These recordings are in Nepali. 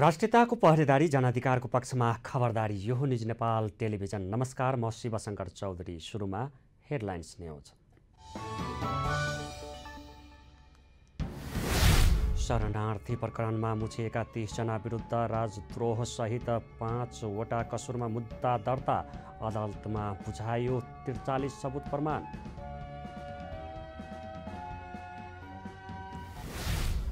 राष्ट्रियताको पहरेदारी जनाधिकारको पक्षमा खबरदारी यो निज नेपाल टेलिभिजन नमस्कार म शिवशङ्कर चौधरी सुरुमा हेडलाइन्स न्युज शरणार्थी प्रकरणमा मुछिएका तिसजना विरुद्ध राजद्रोहसहित पाँचवटा कसुरमा मुद्दा दर्ता अदालतमा बुझायो त्रिचालिस सबुत प्रमाण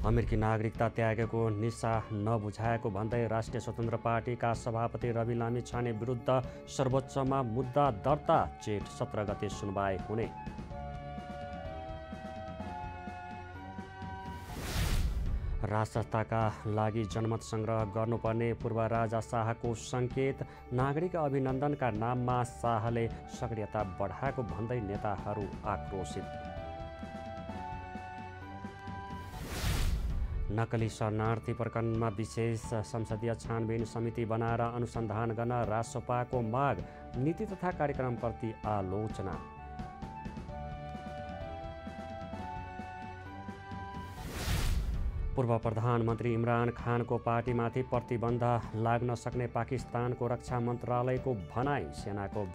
अमेरिकी नागरिकता त्यागेको निशा नबुझाएको भन्दै राष्ट्रिय स्वतन्त्र पार्टीका सभापति रवि लामी छाने विरुद्ध सर्वोच्चमा मुद्दा दर्ता जेठ सत्र गते सुनवाई हुने राज संस्थाका लागि जनमत सङ्ग्रह गर्नुपर्ने पूर्व राजा शाहको सङ्केत नागरिक अभिनन्दनका नाममा शाहले सक्रियता बढाएको भन्दै नेताहरू आक्रोशित नक्कली शरणार्थी प्रकरणमा विशेष संसदीय छानबिन समिति बनाएर अनुसन्धान गर्न राजसपाको माग नीति तथा कार्यक्रमप्रति आलोचना पूर्व प्रधानमन्त्री इमरान खानको पार्टीमाथि प्रतिबन्ध लाग्न सक्ने पाकिस्तानको रक्षा मन्त्रालयको भनाई सेनाको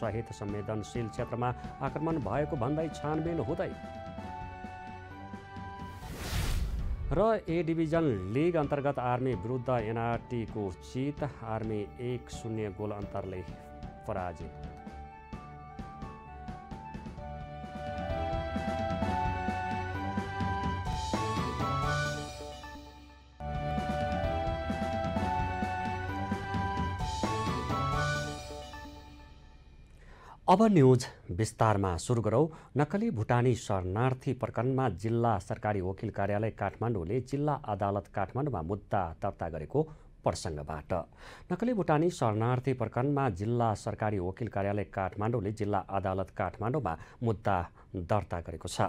सहित संवेदनशील क्षेत्रमा आक्रमण भएको भन्दै छानबिन हुँदै र ए डिभिजन लिग अन्तर्गत आर्मी विरुद्ध एनआरटीको जित आर्मी एक शून्य गोल अन्तरले पराजित अब न्युज विस्तारमा सुरु गरौँ नक्कली भुटानी शरणार्थी प्रकरणमा जिल्ला सरकारी वकिल कार्यालय काठमाडौँले जिल्ला अदालत काठमाडौँमा मुद्दा दर्ता गरेको प्रसङ्गबाट नक्कली भुटानी शरणार्थी प्रकरणमा जिल्ला सरकारी वकिल कार्यालय काठमाडौँले जिल्ला अदालत काठमाडौँमा मुद्दा दर्ता गरेको छ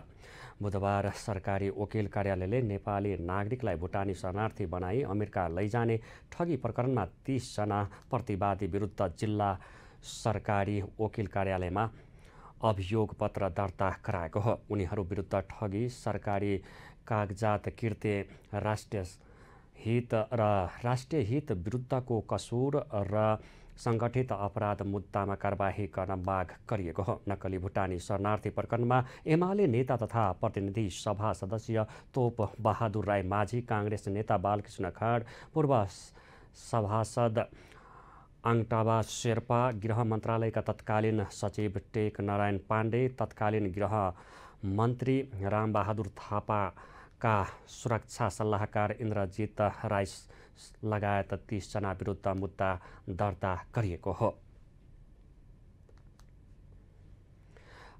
बुधबार सरकारी वकिल कार्यालयले नेपाली नागरिकलाई भुटानी शरणार्थी बनाई अमेरिका लैजाने ठगी प्रकरणमा तिसजना प्रतिवादी विरुद्ध जिल्ला सरकारी वकिल कार्यालयमा अभियोग पत्र दर्ता गराएको हो उनीहरू विरुद्ध ठगी सरकारी कागजात कृत्य राष्ट्रिय हित र राष्ट्रिय हित विरुद्धको कसुर र सङ्गठित अपराध मुद्दामा कारवाही गर्न माग गरिएको हो नक्कली भुटानी शरणार्थी प्रकरणमा एमाले नेता तथा प्रतिनिधि सभा सदस्य तोप बहादुर राई माझी काङ्ग्रेस नेता बालकृष्ण खाँड पूर्व सभासद आङटाबा शेर्पा गृह मन्त्रालयका तत्कालीन सचिव टेक नारायण पाण्डे तत्कालीन गृह मन्त्री रामबहादुर थापाका सुरक्षा सल्लाहकार इन्द्रजित राई लगायत तिसजना विरुद्ध मुद्दा दर्ता गरिएको हो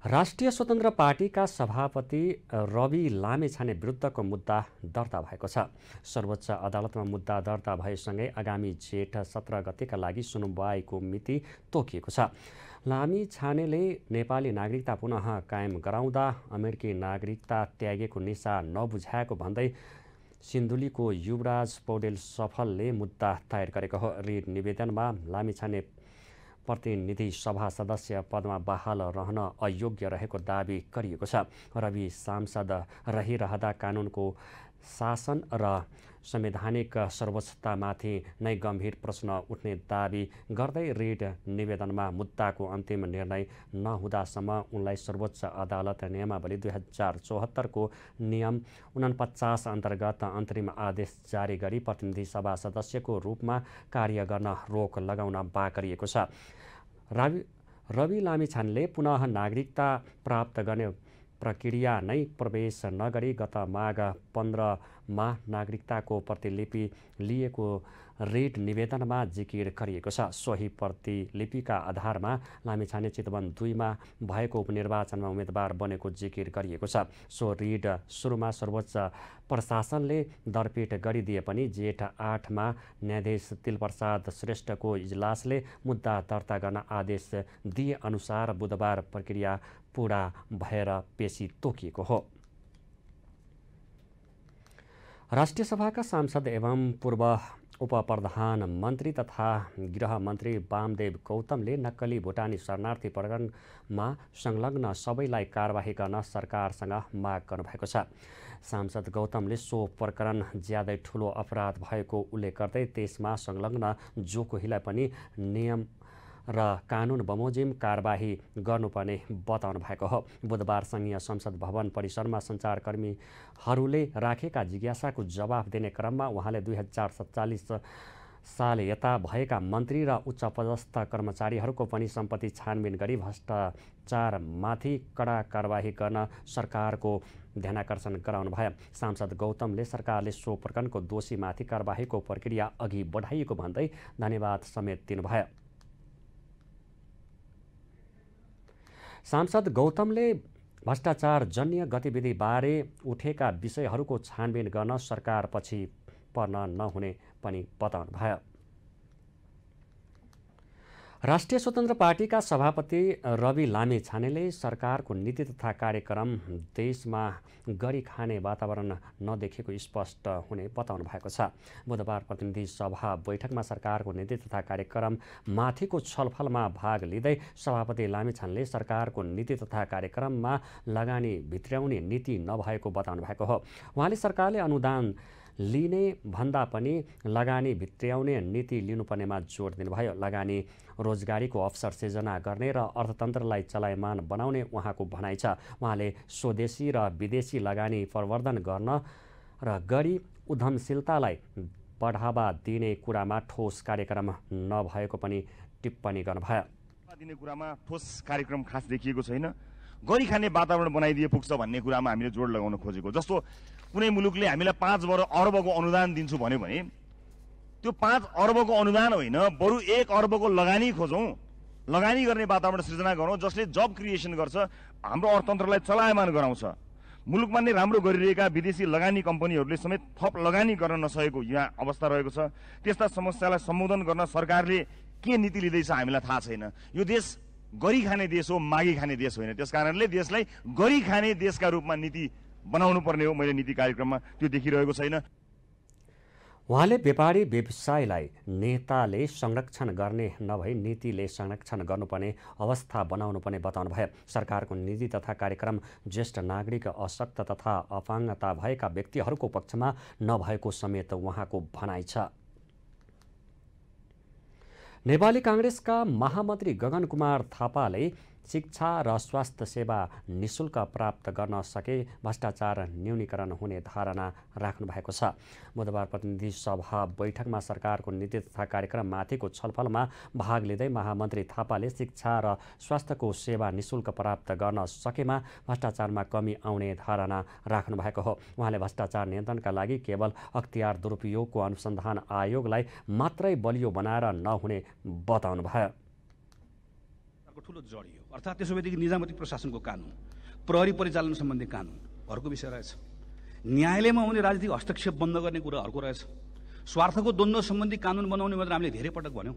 राष्ट्रिय स्वतन्त्र पार्टीका सभापति रवि लामेछाने विरुद्धको मुद्दा दर्ता भएको छ सर्वोच्च अदालतमा मुद्दा दर्ता भएसँगै आगामी जेठ सत्र गतिका लागि सुनवाईको मिति तोकिएको छ लामी छानेले नेपाली नागरिकता पुनः कायम गराउँदा अमेरिकी नागरिकता त्यागेको निशा नबुझाएको भन्दै सिन्धुलीको युवराज पौडेल सफलले मुद्दा तयार गरेको हो रिट निवेदनमा लामिछाने प्रतिनिधि सभा सदस्य पदमा बहाल रहन अयोग्य रहेको दावी गरिएको छ रवि सांसद रहिरहँदा कानुनको शासन र संवैधानिक सर्वोच्चतामाथि नै गम्भीर प्रश्न उठ्ने दावी गर्दै रिट निवेदनमा मुद्दाको अन्तिम निर्णय नहुँदासम्म उनलाई सर्वोच्च अदालत नियमावली दुई हजार चौहत्तरको नियम उनपचास अन्तर्गत अन्तरिम आदेश जारी गरी प्रतिनिधि सभा सदस्यको रूपमा कार्य गर्न रोक लगाउन बाँकरिएको छ रवि रवि लामिछानले पुनः नागरिकता प्राप्त गर्ने प्रक्रिया नै प्रवेश नगरी गत माघ पन्ध्रमा नागरिकताको प्रतिलिपि लिएको रेट निवेदनमा जिकिर गरिएको छ सोही प्रतिलिपिका आधारमा लामिछाने चितवन दुईमा भएको उपनिर्वाचनमा उम्मेद्वार बनेको जिकिर गरिएको छ सो रिड सुरुमा सर्वोच्च प्रशासनले दरपेट गरिदिए पनि जेठ आठमा न्यायाधीश तिलप्रसाद श्रेष्ठको इजलासले मुद्दा दर्ता गर्न आदेश दिए अनुसार बुधबार प्रक्रिया पूरा भएर पेशी तोकिएको हो राष्ट्रिय सभाका सांसद एवं पूर्व उपप्रधानमन्त्री तथा गृहमन्त्री वामदेव गौतमले नक्कली भुटानी शरणार्थी प्रकरणमा संलग्न सबैलाई कारवाही गर्न सरकारसँग माग गर्नुभएको छ सांसद गौतमले सो प्रकरण ज्यादै ठुलो अपराध भएको उल्लेख गर्दै त्यसमा संलग्न जो कोहीलाई पनि नियम र कानुन बमोजिम कारबाही गर्नुपर्ने बताउनु भएको हो बुधबार सङ्घीय संसद भवन परिसरमा सञ्चारकर्मीहरूले राखेका जिज्ञासाको जवाफ दिने क्रममा उहाँले दुई हजार सत्तालिस साल यता भएका मन्त्री र उच्च पदस्थ कर्मचारीहरूको पनि सम्पत्ति छानबिन गरी भ्रष्टाचारमाथि कडा कारवाही गर्न सरकारको ध्यानकर्षण गराउनु भयो सांसद गौतमले सरकारले सो प्रकरणको दोषीमाथि कारवाहीको प्रक्रिया अघि बढाइएको भन्दै धन्यवाद समेत दिनुभयो सांसद गौतमले भ्रष्टाचारजन्य गतिविधिबारे उठेका विषयहरूको छानबिन गर्न सरकारपछि पर्न नहुने पनि बताउनुभयो राष्ट्रिय स्वतन्त्र पार्टीका सभापति रवि लामे छानेले सरकारको नीति तथा कार्यक्रम देशमा गरी खाने वातावरण नदेखेको स्पष्ट हुने बताउनु भएको छ बुधबार प्रतिनिधि सभा बैठकमा सरकारको नीति तथा कार्यक्रम माथिको छलफलमा भाग लिँदै सभापति छानले सरकारको नीति तथा कार्यक्रममा लगानी भित्र्याउने नीति नभएको बताउनु भएको हो उहाँले सरकारले अनुदान लिने भन्दा पनि लगानी भित्र्याउने नीति लिनुपर्नेमा जोड दिनुभयो लगानी रोजगारीको अवसर सृजना गर्ने र अर्थतन्त्रलाई चलायमान बनाउने उहाँको भनाइ छ उहाँले स्वदेशी र विदेशी लगानी प्रवर्धन गर्न र गरी उद्यमशीलतालाई बढावा दिने कुरामा ठोस कार्यक्रम नभएको पनि टिप्पणी गर्नुभयो दिने कुरामा ठोस कार्यक्रम खास देखिएको छैन गरी खाने वातावरण बनाइदिए पुग्छ भन्ने कुरामा हामीले जोड लगाउन खोजेको जस्तो कुनै मुलुकले हामीलाई पाँच बर अर्बको अनुदान दिन्छु भन्यो भने त्यो पाँच अर्बको अनुदान होइन बरु एक अर्बको लगानी खोजौँ लगानी गर्ने वातावरण सृजना गरौँ जसले जब क्रिएसन गर्छ हाम्रो अर्थतन्त्रलाई चलायमान गराउँछ मुलुकमा नै राम्रो गरिरहेका विदेशी लगानी कम्पनीहरूले समेत थप लगानी गर्न नसकेको यहाँ अवस्था रहेको छ त्यस्ता समस्यालाई सम्बोधन गर्न सरकारले के नीति लिँदैछ हामीलाई थाहा छैन यो देश गरी खाने देश हो मागी खाने देश होइन त्यस कारणले देशलाई गरी खाने देशका रूपमा नीति बनाउनु पर्ने हो मैले नीति कार्यक्रममा त्यो देखिरहेको छैन उहाँले व्यापारी व्यवसायलाई नेताले संरक्षण गर्ने नभई नीतिले संरक्षण गर्नुपर्ने अवस्था बनाउनु बनाउनुपर्ने भयो सरकारको नीति तथा कार्यक्रम ज्येष्ठ नागरिक अशक्त तथा अपाङ्गता भएका व्यक्तिहरूको पक्षमा नभएको समेत उहाँको भनाइ छ नेपाली काङ्ग्रेसका महामन्त्री गगन कुमार थापाले शिक्षा र स्वास्थ्य सेवा निशुल्क प्राप्त गर्न सके भ्रष्टाचार न्यूनीकरण हुने धारणा राख्नु भएको छ बुधबार प्रतिनिधि सभा बैठकमा सरकारको नीति तथा कार्यक्रममाथिको छलफलमा भाग लिँदै महामन्त्री थापाले शिक्षा र स्वास्थ्यको सेवा निशुल्क प्राप्त गर्न सकेमा भ्रष्टाचारमा कमी आउने धारणा राख्नु भएको हो उहाँले भ्रष्टाचार नियन्त्रणका लागि केवल अख्तियार दुरुपयोगको अनुसन्धान आयोगलाई मात्रै बलियो बनाएर नहुने बताउनुभयो ठुलो जडी अर्थात् त्यसो भएदेखि निजामती प्रशासनको कानुन प्रहरी परिचालन सम्बन्धी कानुन अर्को विषय रहेछ न्यायालयमा हुने राजनीतिक हस्तक्षेप बन्द गर्ने कुरा अर्को रहेछ स्वार्थको द्वन्द्व सम्बन्धी कानुन बनाउने मात्र हामीले धेरै पटक भन्यौँ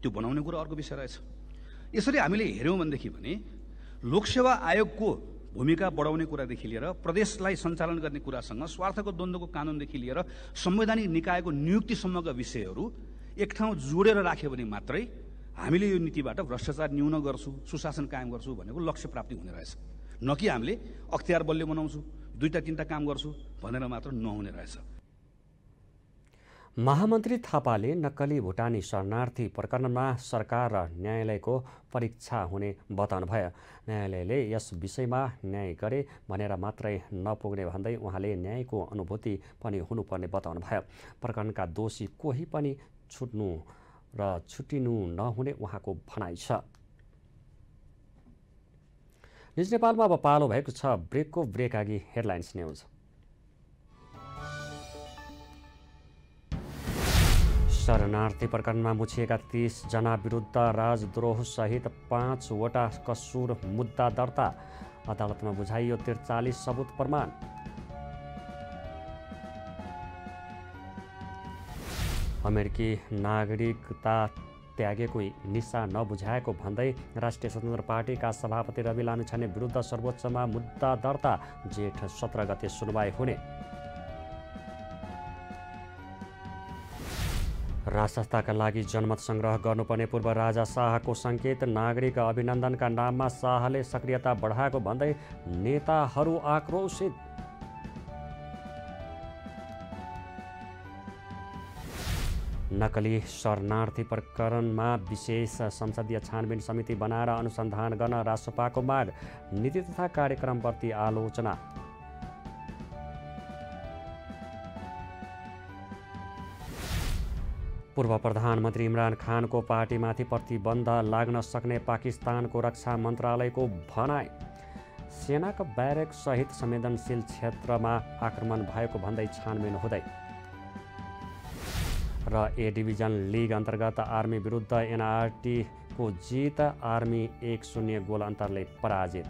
त्यो बनाउने कुरा अर्को विषय रहेछ यसरी हामीले हेऱ्यौँ भनेदेखि भने लोकसेवा आयोगको भूमिका बढाउने कुरादेखि लिएर प्रदेशलाई सञ्चालन गर्ने कुरासँग स्वार्थको द्वन्द्वको कानुनदेखि लिएर संवैधानिक निकायको नियुक्तिसम्मका विषयहरू एक ठाउँ जोडेर राख्यो भने मात्रै हामीले यो नीतिबाट भ्रष्टाचार न्यून गर्छौँ सुशासन कायम गर्छौँ भनेको लक्ष्य प्राप्ति हुने रहेछ न कि हामीले अख्तियार बलियो बनाउँछौँ दुईवटा तिनवटा काम गर्छु भनेर मात्र नहुने रहेछ महामन्त्री थापाले नक्कली भुटानी शरणार्थी प्रकरणमा सरकार र न्यायालयको परीक्षा हुने बताउनु भयो न्यायालयले यस विषयमा न्याय गरे भनेर मात्रै नपुग्ने भन्दै उहाँले न्यायको अनुभूति पनि हुनुपर्ने बताउनु भयो प्रकरणका दोषी कोही पनि छुट्नु र छुट्टिनु नहुने उहाँको भनाइ छ निज नेपालमा अब पालो भएको छ ब्रेकको ब्रेक अघि हेडलाइन्स न्युज शरणार्थी प्रकरणमा मुछिएका तिसजना विरुद्ध राजद्रोहसहित पाँचवटा कसुर मुद्दा दर्ता अदालतमा बुझाइयो त्रिचालिस सबुत प्रमाण अमेरिकी नागरिकता त्यागेको निशा नबुझाएको भन्दै राष्ट्रिय स्वतन्त्र पार्टीका सभापति रवि लामिछाने विरुद्ध सर्वोच्चमा मुद्दा दर्ता जेठ सत्र गते सुनवाई हुने राज संस्थाका लागि जनमत सङ्ग्रह गर्नुपर्ने पूर्व राजा शाहको सङ्केत नागरिक अभिनन्दनका नाममा शाहले सक्रियता बढाएको भन्दै नेताहरू आक्रोशित नकली शरणार्थी प्रकरणमा विशेष संसदीय छानबिन समिति बनाएर अनुसन्धान गर्न रासोपाको माग नीति तथा कार्यक्रमप्रति आलोचना पूर्व प्रधानमन्त्री इमरान खानको पार्टीमाथि प्रतिबन्ध लाग्न सक्ने पाकिस्तानको रक्षा मन्त्रालयको भनाई सेनाको ब्यारेक सहित संवेदनशील क्षेत्रमा आक्रमण भएको भन्दै छानबिन हुँदै र ए डिभिजन लिग अन्तर्गत आर्मी विरुद्ध को जित आर्मी एक शून्य गोल अन्तरले पराजित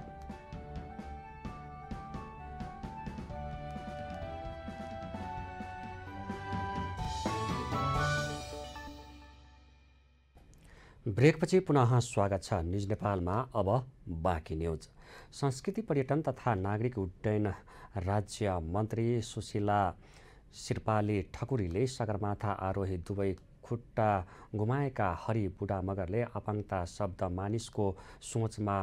ब्रेकपछि पुनः स्वागत छ न्युज नेपालमा अब बाँकी न्युज संस्कृति पर्यटन तथा नागरिक उड्डयन राज्य मन्त्री सुशीला शिर्पाली ठकुरीले सगरमाथा आरोही दुवै खुट्टा गुमाएका हरि बुढा मगरले आपाङ्ता शब्द मानिसको सोचमा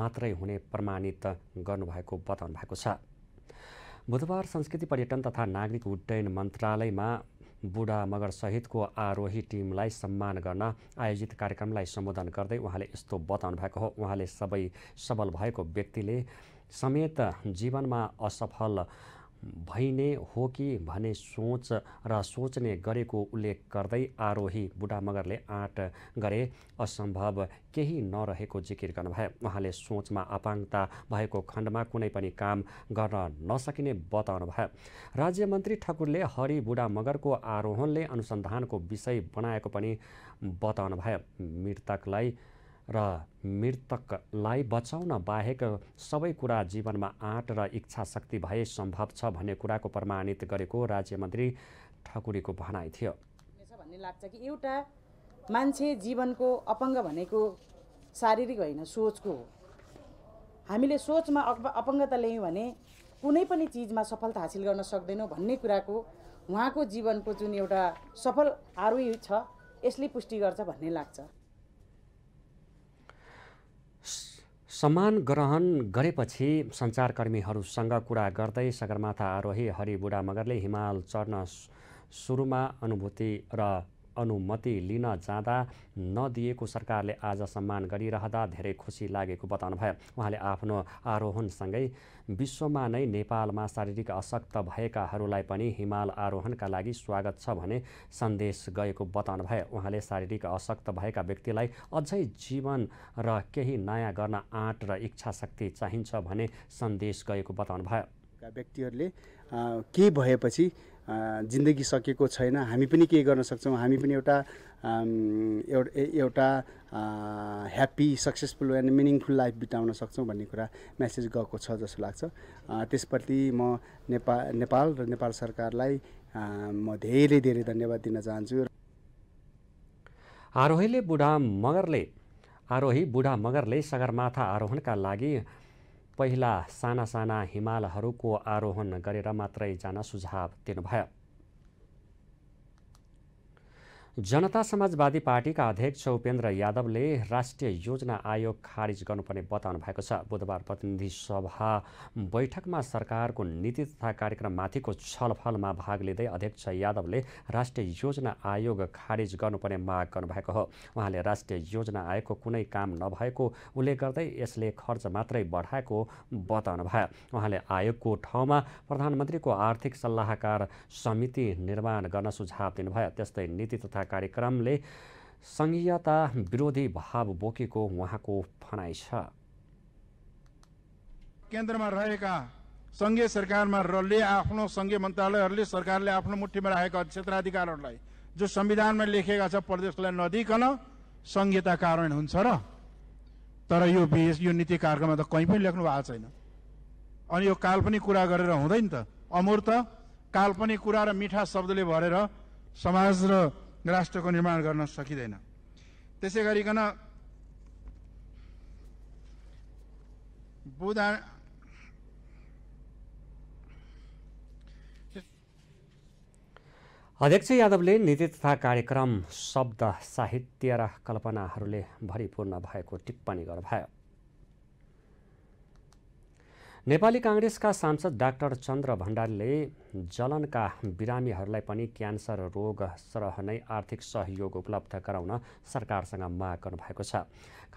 मात्रै हुने प्रमाणित गर्नुभएको बताउनु भएको छ बुधबार संस्कृति पर्यटन तथा नागरिक उड्डयन मन्त्रालयमा बुढा सहितको आरोही टिमलाई सम्मान गर्न आयोजित कार्यक्रमलाई सम्बोधन गर्दै उहाँले यस्तो बताउनु भएको हो उहाँले सबै सबल भएको व्यक्तिले समेत जीवनमा असफल भइने हो कि भन्ने सोच र सोच्ने गरेको उल्लेख गर्दै आरोही बुढा मगरले आँट गरे असम्भव केही नरहेको जिकिर गर्नुभयो उहाँले सोचमा अपाङ्गता भएको खण्डमा कुनै पनि काम गर्न नसकिने बताउनु भयो राज्यमन्त्री ठकुरले हरि बुढा मगरको आरोहणले अनुसन्धानको विषय बनाएको पनि बताउनु भयो मृतकलाई र मृतकलाई बचाउन बाहेक सबै कुरा जीवनमा आँट र इच्छा शक्ति भए सम्भव छ भन्ने कुराको प्रमाणित गरेको राज्य मन्त्री ठकुरीको भनाइ थियो भन्ने लाग्छ कि एउटा मान्छे जीवनको अपङ्ग भनेको शारीरिक होइन सोचको हो हामीले सोचमा अपङ्गता ल्यायौँ भने कुनै पनि चिजमा सफलता हासिल गर्न सक्दैनौँ भन्ने कुराको उहाँको जीवनको जुन एउटा सफल आरोही छ यसले पुष्टि गर्छ भन्ने लाग्छ सम्मान ग्रहण गरेपछि सञ्चारकर्मीहरूसँग कुरा गर्दै सगरमाथा आरोही हरिबुढा मगरले हिमाल चढ्न सुरुमा अनुभूति र अनुमति लिन जाँदा नदिएको सरकारले आज सम्मान गरिरहँदा धेरै खुसी लागेको बताउनुभयो उहाँले आफ्नो आरोहणसँगै विश्वमा नै नेपालमा शारीरिक अशक्त भएकाहरूलाई पनि हिमाल आरोहणका लागि स्वागत छ भने सन्देश गएको बताउनुभयो उहाँले शारीरिक अशक्त भएका व्यक्तिलाई अझै जीवन र केही नयाँ गर्न आँट र इच्छा शक्ति चाहिन्छ भने सन्देश गएको बताउनुभयो व्यक्तिहरूले के भएपछि जिन्दगी सकेको छैन हामी पनि केही गर्न सक्छौँ हामी पनि एउटा एउटा एउटा happy successful and meaningful life बिताउन सक्छौँ भन्ने कुरा म्यासेज गएको छ जस्तो लाग्छ त्यसप्रति म नेपाल नेपाल र नेपाल सरकारलाई म धेरै धेरै धन्यवाद दिन चाहन्छु आरोहीले बुढा मगरले आरोही बुढा मगरले सगरमाथा आरोहणका लागि पहिला साना साना हिमालहरूको आरोहण गरेर मात्रै जान सुझाव दिनुभयो जनता समाजवादी पार्टीका अध्यक्ष उपेन्द्र यादवले राष्ट्रिय योजना आयोग खारिज गर्नुपर्ने बताउनु भएको छ बुधबार प्रतिनिधि सभा बैठकमा सरकारको नीति तथा कार्यक्रममाथिको छलफलमा भाग लिँदै अध्यक्ष यादवले राष्ट्रिय योजना आयोग खारिज गर्नुपर्ने माग गर्नुभएको हो उहाँले राष्ट्रिय योजना आयोगको कुनै काम नभएको उल्लेख गर्दै यसले खर्च मात्रै बढाएको बताउनु भयो उहाँले आयोगको ठाउँमा प्रधानमन्त्रीको आर्थिक सल्लाहकार समिति निर्माण गर्न सुझाव दिनुभयो त्यस्तै नीति तथा कार्यक्रमले सङ्घीयता विरोधी भाव बोकेको उहाँको भनाइ छ केन्द्रमा रहेका सङ्घीय सरकारमा रले आफ्नो सङ्घीय मन्त्रालयहरूले सरकारले आफ्नो मुठीमा राखेका क्षेत्राधिकारहरूलाई जो संविधानमा लेखेका छ प्रदेशलाई नदिकन सङ्घीयता कारण हुन्छ र तर यो बेस यो नीति कार्यक्रममा त कहीँ पनि लेख्नु भएको छैन अनि यो काल्पनिक कुरा गरेर हुँदैन त अमूर्त काल्पनिक कुरा र मिठा शब्दले भरेर समाज र राष्ट्रको निर्माण गर्न सकिँदैन त्यसै गरिकन बुधा अध्यक्ष यादवले नीति तथा कार्यक्रम शब्द साहित्य र कल्पनाहरूले भरिपूर्ण भएको टिप्पणी गर्नुभयो नेपाली काङ्ग्रेसका सांसद डाक्टर चन्द्र भण्डारीले जलनका बिरामीहरूलाई पनि क्यान्सर रोग सरह नै आर्थिक सहयोग उपलब्ध गराउन सरकारसँग माग गर्नुभएको छ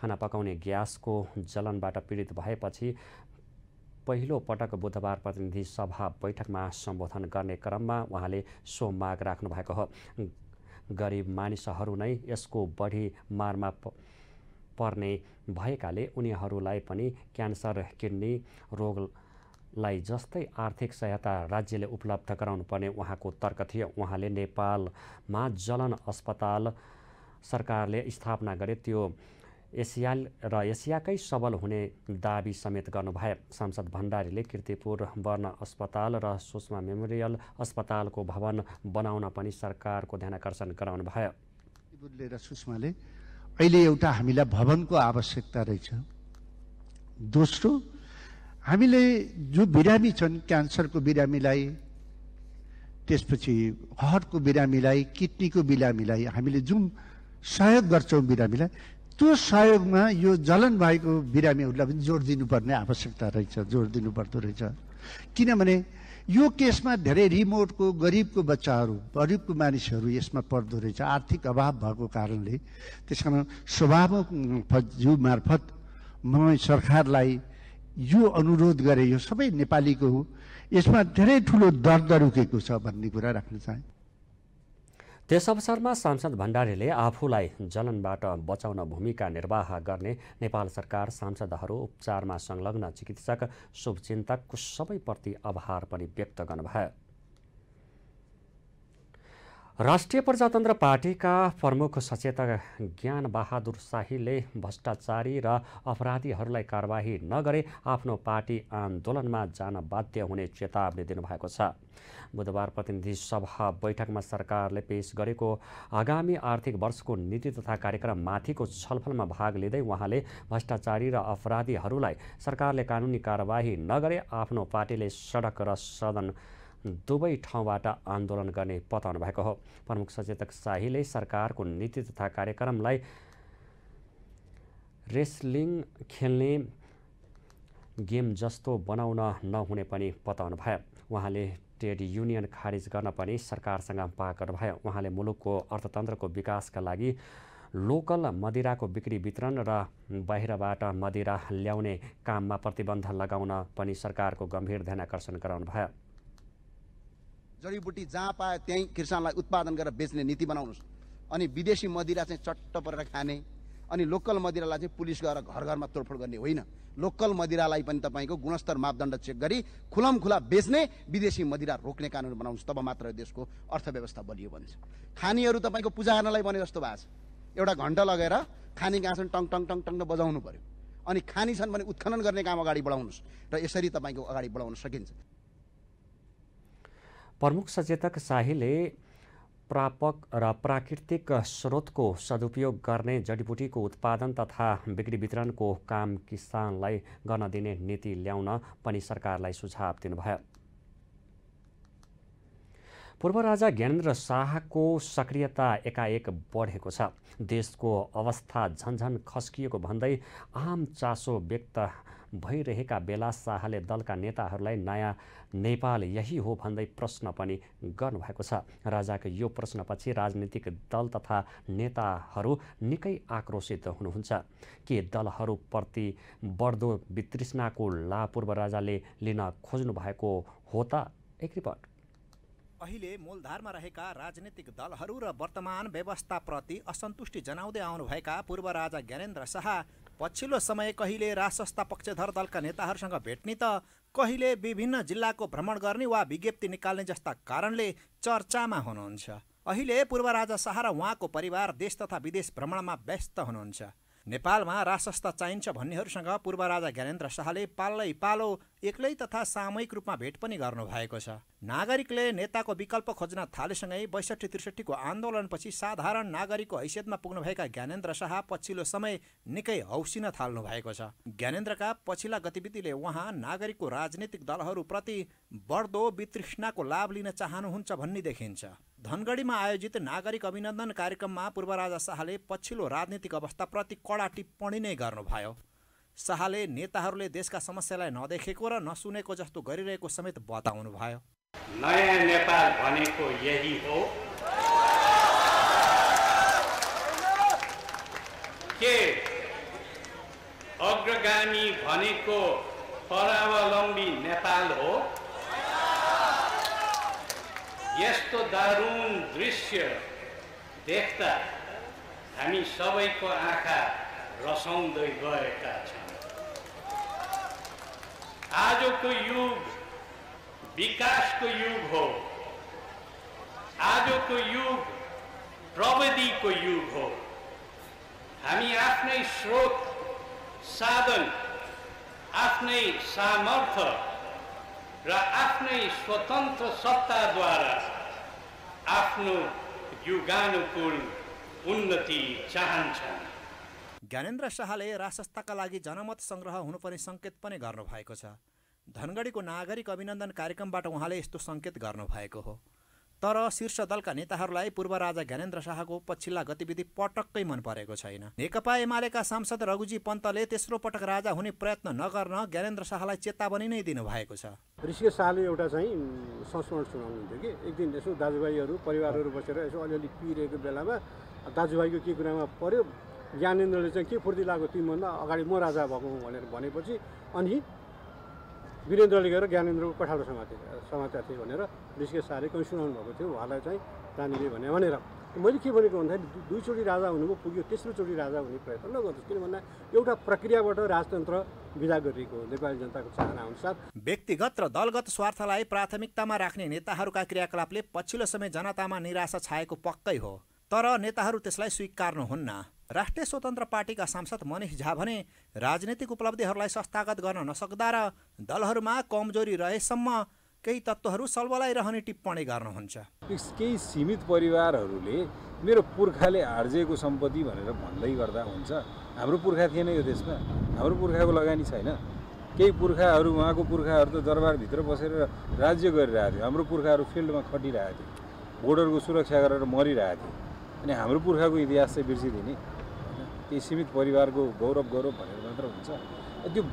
खाना पकाउने ग्यासको जलनबाट पीडित भएपछि पहिलो पटक बुधबार प्रतिनिधि सभा बैठकमा सम्बोधन गर्ने क्रममा उहाँले सो माग राख्नु भएको हो गरिब मानिसहरू नै यसको बढी मारमा पर्ने भएकाले उनीहरूलाई पनि क्यान्सर किडनी रोग लाई जस्तै आर्थिक सहायता राज्यले उपलब्ध गराउनुपर्ने उहाँको तर्क थियो उहाँले नेपालमा जलन अस्पताल सरकारले स्थापना गरे त्यो एसिया र एसियाकै सबल हुने दावी समेत गर्नुभयो सांसद भण्डारीले किर्तिपुर वर्ण अस्पताल र सुषमा मेमोरियल अस्पतालको भवन बनाउन पनि सरकारको ध्यानकर्षण गराउनुभयो सुषमाले अहिले एउटा हामीलाई भवनको आवश्यकता रहेछ दोस्रो हामीले जो बिरामी छन् क्यान्सरको बिरामीलाई त्यसपछि हर्टको बिरामीलाई किडनीको बिरामीलाई हामीले जुन सहयोग गर्छौँ बिरामीलाई त्यो सहयोगमा यो जलन भएको बिरामीहरूलाई पनि जोड दिनुपर्ने आवश्यकता रहेछ जोड दिनु पर्दो रहेछ किनभने यो केसमा धेरै रिमोटको गरिबको बच्चाहरू गरिबको मानिसहरू यसमा पर्दो रहेछ आर्थिक अभाव भएको कारणले त्यस कारण जिउ मार्फत म सरकारलाई यो अनुरोध गरे यो सबै नेपालीको हो यसमा धेरै ठुलो दर्द रोकेको छ भन्ने कुरा राख्न चाहेँ त्यस अवसरमा सांसद भण्डारीले आफूलाई जलनबाट बचाउन भूमिका निर्वाह गर्ने नेपाल सरकार सांसदहरू उपचारमा संलग्न चिकित्सक शुभचिन्तकको सबैप्रति आभार पनि व्यक्त गर्नुभयो राष्ट्रिय प्रजातन्त्र पार्टीका प्रमुख सचेतक ज्ञान बहादुर शाहीले भ्रष्टाचारी र अपराधीहरूलाई कारवाही नगरे आफ्नो पार्टी आन्दोलनमा जान बाध्य हुने चेतावनी दिनुभएको छ बुधबार प्रतिनिधि सभा बैठकमा सरकारले पेश गरेको आगामी आर्थिक वर्षको नीति तथा कार्यक्रममाथिको छलफलमा भाग लिँदै उहाँले भ्रष्टाचारी र अपराधीहरूलाई सरकारले कानुनी कारवाही नगरे आफ्नो पार्टीले सडक र सदन दुवै ठाउँबाट आन्दोलन गर्ने बताउनु भएको हो प्रमुख सचेतक शाहीले सरकारको नीति तथा कार्यक्रमलाई रेसलिङ खेल्ने गेम जस्तो बनाउन नहुने पनि बताउनु भयो उहाँले ट्रेड युनियन खारिज गर्न पनि सरकारसँग पा गर्नुभयो उहाँले मुलुकको अर्थतन्त्रको विकासका लागि लोकल मदिराको बिक्री वितरण र बाहिरबाट मदिरा ल्याउने काममा प्रतिबन्ध लगाउन पनि सरकारको गम्भीर ध्यानकर्षण भयो जडीबुटी जहाँ पायो त्यहीँ किसानलाई उत्पादन गरेर बेच्ने नीति बनाउनुहोस् अनि विदेशी मदिरा चाहिँ चट्ट परेर खाने अनि लोकल मदिरालाई चाहिँ पुलिस गएर घर घरमा तोडफोड गर्ने होइन लोकल मदिरालाई पनि तपाईँको गुणस्तर मापदण्ड चेक गरी खुलम खुला बेच्ने विदेशी मदिरा रोक्ने कानुन बनाउनुहोस् तब मात्र देशको अर्थव्यवस्था बलियो भन्छ खानीहरू तपाईँको गर्नलाई बने जस्तो भएको छ एउटा घन्टा लगेर खाने कहाँ छन् टङ टङ टङ टङ बजाउनु पर्यो अनि खानी छन् भने उत्खनन गर्ने काम अगाडि बढाउनुहोस् र यसरी तपाईँको अगाडि बढाउन सकिन्छ प्रमुख सचेतक शाहीले प्रापक र प्राकृतिक स्रोतको सदुपयोग गर्ने जडीबुटीको उत्पादन तथा बिक्री वितरणको काम किसानलाई गर्न दिने नीति ल्याउन पनि सरकारलाई सुझाव दिनुभयो पूर्व राजा ज्ञानेन्द्र शाहको सक्रियता एकाएक बढेको छ देशको अवस्था झन्झन खस्किएको भन्दै आम चासो व्यक्त भइरहेका बेला शाहले दलका नेताहरूलाई नयाँ नेपाल यही हो भन्दै प्रश्न पनि गर्नुभएको छ राजाको यो प्रश्नपछि राजनीतिक दल तथा नेताहरू निकै आक्रोशित हुनुहुन्छ के दलहरूप्रति बढ्दो वितृष्णाको पूर्व राजाले लिन खोज्नु भएको हो त एक रिपोर्ट अहिले मूलधारमा रहेका राजनीतिक दलहरू र वर्तमान व्यवस्थाप्रति असन्तुष्टि जनाउँदै आउनुभएका पूर्व राजा ज्ञानेन्द्र शाह पछिल्लो समय कहिले राजसंस्था पक्षधर दलका नेताहरूसँग भेट्ने त कहिले विभिन्न जिल्लाको भ्रमण गर्ने वा विज्ञप्ति निकाल्ने जस्ता कारणले चर्चामा हुनुहुन्छ अहिले पूर्व राजा शाह र उहाँको परिवार देश तथा विदेश भ्रमणमा व्यस्त हुनुहुन्छ नेपालमा राजसंस्था चाहिन्छ भन्नेहरूसँग पूर्व राजा ज्ञानेन्द्र शाहले पाल्लै पालो एक्लै तथा सामूहिक रूपमा भेट पनि गर्नुभएको छ नागरिकले नेताको विकल्प खोज्न थालेसँगै बैसठी त्रिसठीको आन्दोलनपछि साधारण नागरिकको हैसियतमा पुग्नुभएका ज्ञानेन्द्र शाह पछिल्लो समय निकै हौसिन थाल्नु भएको छ ज्ञानेन्द्रका पछिल्ला गतिविधिले उहाँ नागरिकको राजनीतिक दलहरूप्रति बढ्दो वितृष्णाको लाभ लिन चाहनुहुन्छ भन्ने देखिन्छ धनगढीमा आयोजित नागरिक अभिनन्दन कार्यक्रममा पूर्वराजा शाहले पछिल्लो राजनीतिक अवस्थाप्रति कडा टिप्पणी नै गर्नुभयो शाहले नेताहरूले देशका समस्यालाई नदेखेको र नसुनेको जस्तो गरिरहेको समेत बताउनुभयो नयाँ नेपाल भनेको यही हो के अग्रगामी भनेको परावलम्बी नेपाल हो यस्तो दारुण दृश्य देख्दा हामी सबैको आँखा रसाउँदै गएका छौँ आजको युग विकासको युग हो आजको युग प्रविधिको युग हो हामी आफ्नै स्रोत साधन आफ्नै सामर्थ्य र आफ्नै स्वतन्त्र सत्ताद्वारा आफ्नो युगानुकूल उन्नति चाहन्छौँ ज्ञानेन्द्र शाहले राजस्थाका लागि जनमत सङ्ग्रह हुनुपर्ने सङ्केत पनि गर्नुभएको छ धनगढीको नागरिक अभिनन्दन कार्यक्रमबाट उहाँले यस्तो सङ्केत गर्नुभएको हो तर शीर्ष दलका नेताहरूलाई पूर्व राजा ज्ञानेन्द्र शाहको पछिल्ला गतिविधि पटक्कै मन परेको छैन नेकपा एमालेका सांसद रघुजी पन्तले तेस्रो पटक राजा हुने प्रयत्न नगर्न ज्ञानेन्द्र शाहलाई चेतावनी नै दिनुभएको छ ऋषिकेश शाहले एउटा चाहिँ संस्मरण सुनाउनुहुन्थ्यो कि एक दिन यसो दाजुभाइहरू परिवारहरू बसेर यसो अलिअलि पिरेको बेलामा दाजुभाइको के कुरामा पर्यो ज्ञानेन्द्रले चाहिँ के फुर्ती लाग्यो तिमीभन्दा अगाडि म राजा भएको हुँ भनेर भनेपछि अनि वीरेन्द्रले गएर ज्ञानेन्द्रको कठालो समातेको समात्या थिए भनेर ऋषिकेश शाहले कहीँ सुनाउनु भएको थियो उहाँलाई चाहिँ रानीले भने भनेर मैले के भनेको भन्दाखेरि दुईचोटि राजा हुनुभयो पुग्यो तेस्रोचोटि राजा हुने प्रयत्न नगर्नुहोस् किन भन्दा एउटा प्रक्रियाबाट राजतन्त्र विदा गरिएको हो नेपाली जनताको चाहना अनुसार व्यक्तिगत र दलगत स्वार्थलाई प्राथमिकतामा राख्ने नेताहरूका क्रियाकलापले पछिल्लो समय जनतामा निराशा छाएको पक्कै हो तर नेताहरू त्यसलाई स्वीकार्नुहुन्न राष्ट्रिय स्वतन्त्र पार्टीका सांसद मनिष झा भने राजनैतिक उपलब्धिहरूलाई संस्थागत गर्न नसक्दा र दलहरूमा कमजोरी रहेसम्म केही तत्त्वहरू सल्वलाई रहने टिप्पणी गर्नुहुन्छ केही सीमित परिवारहरूले मेरो पुर्खाले आर्जेको सम्पत्ति भनेर भन्दै गर्दा हुन्छ हाम्रो पुर्खा थिएन यो देशमा हाम्रो पुर्खाको लगानी छैन केही पुर्खाहरू उहाँको पुर्खाहरू त दरबारभित्र बसेर राज्य गरिरहेको थियो हाम्रो पुर्खाहरू फिल्डमा खटिरहेको थियो बोर्डरको सुरक्षा गरेर मरिरहेको थियो अनि हाम्रो पुर्खाको इतिहास चाहिँ बिर्सिदिने त्यही सीमित परिवारको गौरव गौरव भनेर मात्र हुन्छ त्यो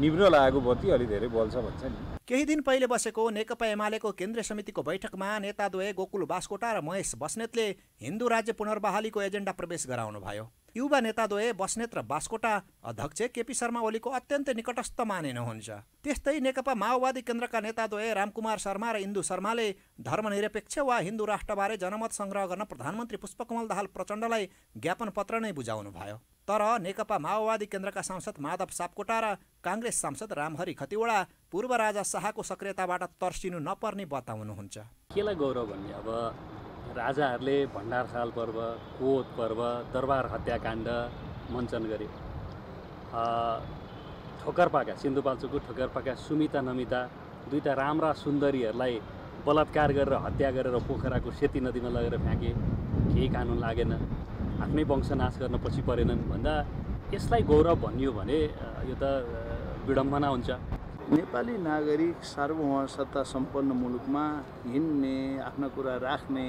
निभ्न लागेको बत्ती अलि धेरै बल्छ भन्छ नि केही दिन पहिले बसेको नेकपा एमालेको केन्द्रीय समितिको बैठकमा नेताद्वय गोकुल बास्कोटा र महेश बस्नेतले हिन्दू राज्य पुनर्बहालीको एजेन्डा प्रवेश गराउनुभयो युवा नेताद्वय बस्नेत र बास्कोटा अध्यक्ष केपी शर्मा ओलीको अत्यन्तै निकटस्थ मानिनुहुन्छ त्यस्तै नेकपा माओवादी केन्द्रका नेताद्वय रामकुमार शर्मा र इन्दु शर्माले धर्मनिरपेक्ष वा हिन्दू राष्ट्रबारे जनमत सङ्ग्रह गर्न प्रधानमन्त्री पुष्पकमल दाहाल प्रचण्डलाई ज्ञापन पत्र नै बुझाउनु भयो तर नेकपा माओवादी केन्द्रका सांसद माधव सापकोटा र काङ्ग्रेस सांसद रामहरि खतिवडा पूर्व राजा शाहको सक्रियताबाट तर्सिनु नपर्ने बताउनुहुन्छ केलाई गौरव भन्ने अब राजाहरूले साल पर्व कोत पर्व दरबार हत्याकाण्ड मञ्चन गरे ठोकरपाका सिन्धुपाल्चोकको ठोकरपाका सुमिता नमिता दुईवटा राम्रा सुन्दरीहरूलाई बलात्कार गरेर हत्या गरेर पोखराको सेती नदीमा लगेर फ्याँके केही कानुन लागेन आफ्नै वंशनाश गर्न पछि परेनन् भन्दा यसलाई गौरव भनियो भने यो त विडम्बना हुन्छ नेपाली नागरिक सार्वभौम सत्ता सम्पन्न मुलुकमा हिँड्ने आफ्ना कुरा राख्ने